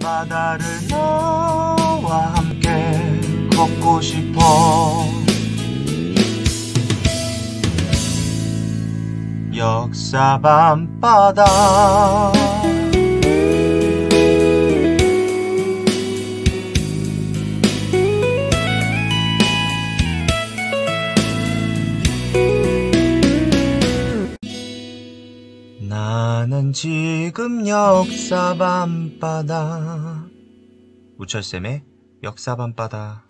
바다를 너와 함께 걷고 싶어 역사 밤바다 나는 지금 역사 밤바다 우철쌤의 역사 밤바다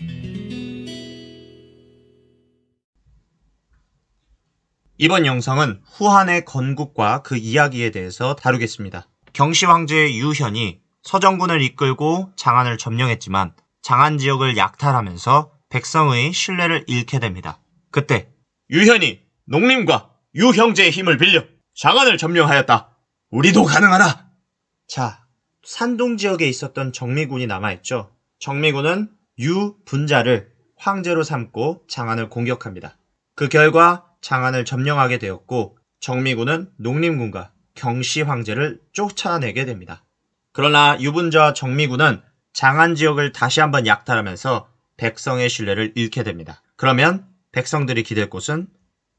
이번 영상은 후한의 건국과 그 이야기에 대해서 다루겠습니다. 경시 황제 유현이 서정군을 이끌고 장안을 점령했지만 장안 지역을 약탈하면서 백성의 신뢰를 잃게 됩니다. 그때 유현이 농림과 유형제의 힘을 빌려 장안을 점령하였다. 우리도 가능하나 자, 산동 지역에 있었던 정미군이 남아있죠. 정미군은 유 분자를 황제로 삼고 장안을 공격합니다. 그 결과 장안을 점령하게 되었고 정미군은 농림군과 경시 황제를 쫓아내게 됩니다. 그러나 유분자 정미군은 장안 지역을 다시 한번 약탈하면서 백성의 신뢰를 잃게 됩니다. 그러면 백성들이 기댈 곳은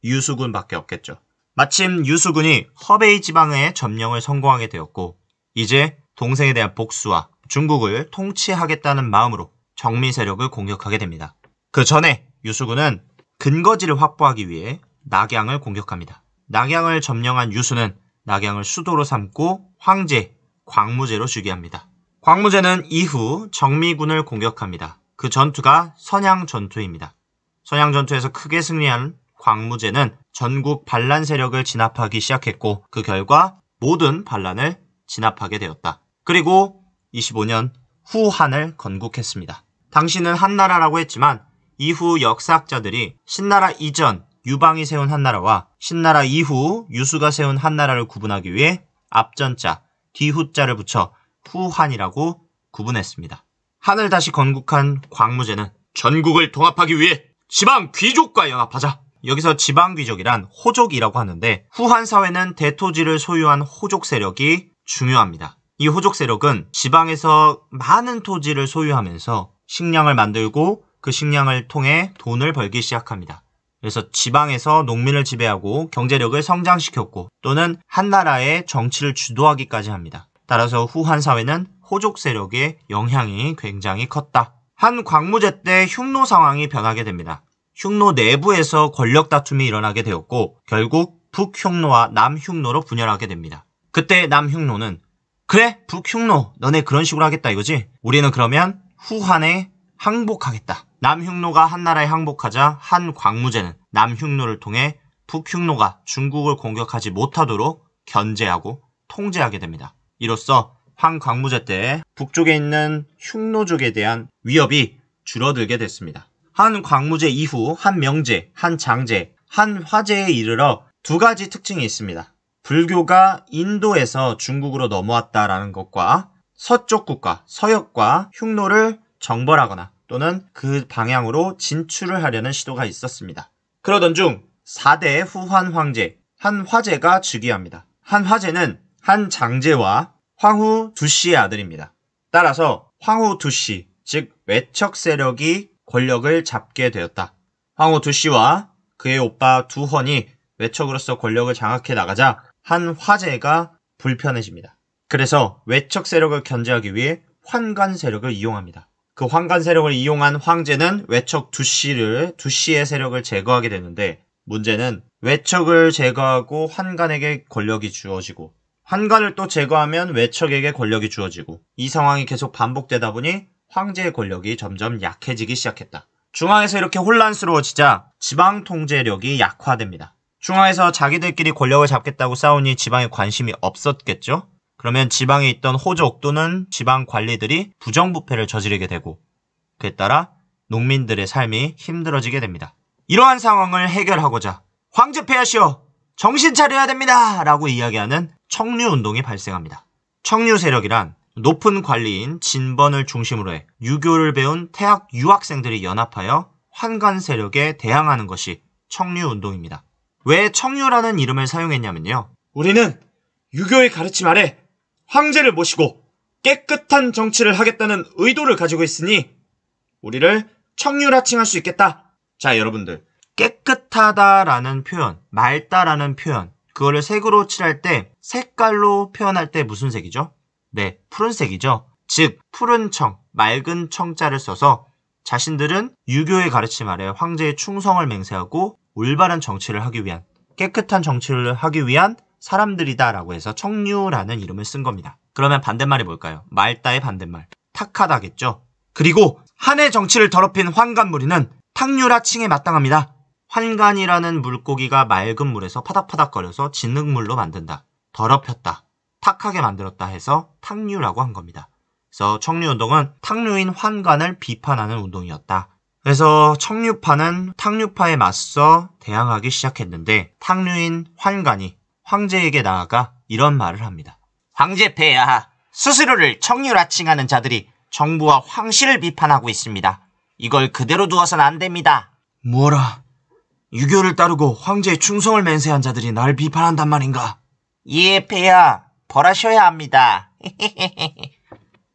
유수군밖에 없겠죠. 마침 유수군이 허베이 지방의 점령을 성공하게 되었고 이제 동생에 대한 복수와 중국을 통치하겠다는 마음으로 정미 세력을 공격하게 됩니다. 그 전에 유수군은 근거지를 확보하기 위해 낙양을 공격합니다. 낙양을 점령한 유수는 낙양을 수도로 삼고 황제, 광무제로 즉위합니다. 광무제는 이후 정미군을 공격합니다. 그 전투가 선양 전투입니다. 선양 전투에서 크게 승리한 광무제는 전국 반란 세력을 진압하기 시작했고 그 결과 모든 반란을 진압하게 되었다. 그리고 25년 후한을 건국했습니다. 당시는 한나라라고 했지만 이후 역사학자들이 신나라 이전 유방이 세운 한나라와 신나라 이후 유수가 세운 한나라를 구분하기 위해 앞전자, 뒤후자를 붙여 후한이라고 구분했습니다. 한을 다시 건국한 광무제는 전국을 통합하기 위해 지방 귀족과 연합하자. 여기서 지방귀족이란 호족이라고 하는데 후한 사회는 대토지를 소유한 호족 세력이 중요합니다. 이 호족 세력은 지방에서 많은 토지를 소유하면서 식량을 만들고 그 식량을 통해 돈을 벌기 시작합니다. 그래서 지방에서 농민을 지배하고 경제력을 성장시켰고 또는 한 나라의 정치를 주도하기까지 합니다. 따라서 후한 사회는 호족 세력의 영향이 굉장히 컸다. 한 광무제 때 흉노 상황이 변하게 됩니다. 흉노 내부에서 권력 다툼이 일어나게 되었고 결국 북흉노와 남흉노로 분열하게 됩니다. 그때 남흉노는 그래 북흉노 너네 그런 식으로 하겠다 이거지? 우리는 그러면 후한에 항복하겠다. 남흉노가 한나라에 항복하자 한광무제는 남흉노를 통해 북흉노가 중국을 공격하지 못하도록 견제하고 통제하게 됩니다. 이로써 한광무제 때 북쪽에 있는 흉노족에 대한 위협이 줄어들게 됐습니다. 한 광무제 이후 한 명제, 한 장제, 한 화제에 이르러 두 가지 특징이 있습니다. 불교가 인도에서 중국으로 넘어왔다라는 것과 서쪽 국가, 서역과 흉노를 정벌하거나 또는 그 방향으로 진출을 하려는 시도가 있었습니다. 그러던 중 4대 후환 황제, 한 화제가 즉위합니다. 한 화제는 한 장제와 황후 두씨의 아들입니다. 따라서 황후 두씨, 즉 외척 세력이 권력을 잡게 되었다. 황후 두씨와 그의 오빠 두헌이 외척으로서 권력을 장악해 나가자 한 화제가 불편해집니다. 그래서 외척 세력을 견제하기 위해 환관 세력을 이용합니다. 그 환관 세력을 이용한 황제는 외척 두씨를 두씨의 세력을 제거하게 되는데 문제는 외척을 제거하고 환관에게 권력이 주어지고 환관을 또 제거하면 외척에게 권력이 주어지고 이 상황이 계속 반복되다 보니 황제의 권력이 점점 약해지기 시작했다. 중앙에서 이렇게 혼란스러워지자 지방 통제력이 약화됩니다. 중앙에서 자기들끼리 권력을 잡겠다고 싸우니 지방에 관심이 없었겠죠? 그러면 지방에 있던 호족 또는 지방 관리들이 부정부패를 저지르게 되고 그에 따라 농민들의 삶이 힘들어지게 됩니다. 이러한 상황을 해결하고자 황제 폐하시오! 정신 차려야 됩니다! 라고 이야기하는 청류운동이 발생합니다. 청류 세력이란 높은 관리인 진번을 중심으로 해 유교를 배운 태학 유학생들이 연합하여 환관 세력에 대항하는 것이 청류운동입니다. 왜 청류라는 이름을 사용했냐면요. 우리는 유교의 가르침 아래 황제를 모시고 깨끗한 정치를 하겠다는 의도를 가지고 있으니 우리를 청류라칭할수 있겠다. 자, 여러분들. 깨끗하다라는 표현, 맑다라는 표현, 그거를 색으로 칠할 때 색깔로 표현할 때 무슨 색이죠? 네, 푸른색이죠. 즉, 푸른 청, 맑은 청자를 써서 자신들은 유교의 가르침 아래 황제의 충성을 맹세하고 올바른 정치를 하기 위한 깨끗한 정치를 하기 위한 사람들이다라고 해서 청류라는 이름을 쓴 겁니다. 그러면 반대말이 뭘까요? 말다의 반대말. 탁하다겠죠. 그리고 한해 정치를 더럽힌 환관무리는 탁류라칭에 마땅합니다. 환관이라는 물고기가 맑은 물에서 파닥파닥거려서 진흙물로 만든다. 더럽혔다. 탁하게 만들었다 해서 탁류라고 한 겁니다. 그래서 청류운동은 탁류인 환관을 비판하는 운동이었다. 그래서 청류파는 탁류파에 맞서 대항하기 시작했는데 탁류인 환관이 황제에게 나아가 이런 말을 합니다. 황제폐야 스스로를 청류라 칭하는 자들이 정부와 황실을 비판하고 있습니다. 이걸 그대로 두어서는 안 됩니다. 뭐라 유교를 따르고 황제의 충성을 맹세한 자들이 날 비판한단 말인가? 예, 폐야. 벌하셔야 합니다.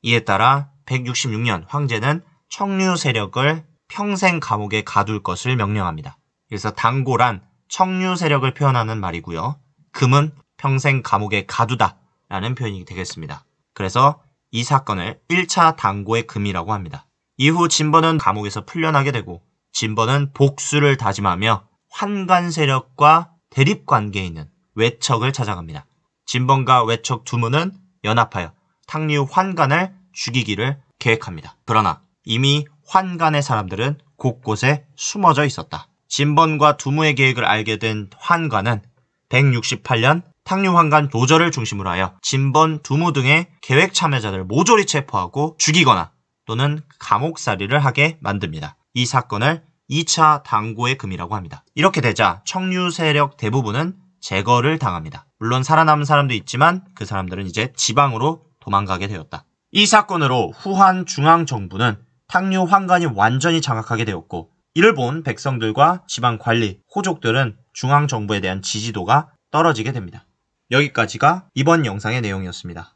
이에 따라 166년 황제는 청류 세력을 평생 감옥에 가둘 것을 명령합니다. 그래서 당고란 청류 세력을 표현하는 말이고요. 금은 평생 감옥에 가두다 라는 표현이 되겠습니다. 그래서 이 사건을 1차 당고의 금이라고 합니다. 이후 진번은 감옥에서 풀려나게 되고 진번은 복수를 다짐하며 환관 세력과 대립 관계에 있는 외척을 찾아갑니다. 진번과 외척 두문은 연합하여 탕류 환관을 죽이기를 계획합니다. 그러나 이미 환관의 사람들은 곳곳에 숨어져 있었다. 진번과 두무의 계획을 알게 된 환관은 168년 탕류 환관 도절을 중심으로 하여 진번, 두무 등의 계획 참여자들 모조리 체포하고 죽이거나 또는 감옥살이를 하게 만듭니다. 이 사건을 2차 당고의 금이라고 합니다. 이렇게 되자 청류 세력 대부분은 제거를 당합니다. 물론 살아남은 사람도 있지만 그 사람들은 이제 지방으로 도망가게 되었다. 이 사건으로 후한 중앙정부는 탕류 환관이 완전히 장악하게 되었고 이를 본 백성들과 지방 관리, 호족들은 중앙정부에 대한 지지도가 떨어지게 됩니다. 여기까지가 이번 영상의 내용이었습니다.